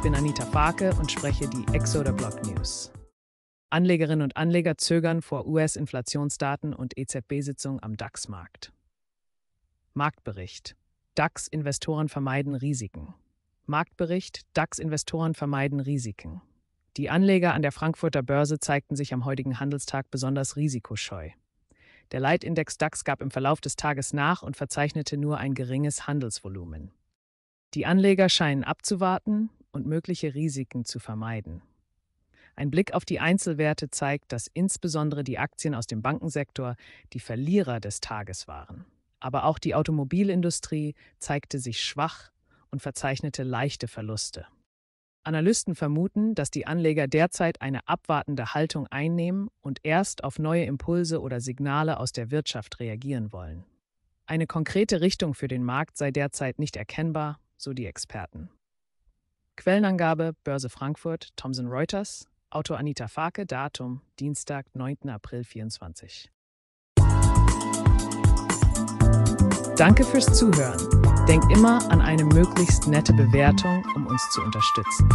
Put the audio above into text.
Ich bin Anita Farke und spreche die Exoder Block News. Anlegerinnen und Anleger zögern vor US-Inflationsdaten und EZB-Sitzung am DAX-Markt. Marktbericht. DAX-Investoren vermeiden Risiken. Marktbericht. DAX-Investoren vermeiden Risiken. Die Anleger an der Frankfurter Börse zeigten sich am heutigen Handelstag besonders risikoscheu. Der Leitindex DAX gab im Verlauf des Tages nach und verzeichnete nur ein geringes Handelsvolumen. Die Anleger scheinen abzuwarten, und mögliche Risiken zu vermeiden. Ein Blick auf die Einzelwerte zeigt, dass insbesondere die Aktien aus dem Bankensektor die Verlierer des Tages waren. Aber auch die Automobilindustrie zeigte sich schwach und verzeichnete leichte Verluste. Analysten vermuten, dass die Anleger derzeit eine abwartende Haltung einnehmen und erst auf neue Impulse oder Signale aus der Wirtschaft reagieren wollen. Eine konkrete Richtung für den Markt sei derzeit nicht erkennbar, so die Experten. Quellenangabe Börse Frankfurt, Thomson Reuters, Autor Anita Farke, Datum Dienstag, 9. April 24. Danke fürs Zuhören. Denkt immer an eine möglichst nette Bewertung, um uns zu unterstützen.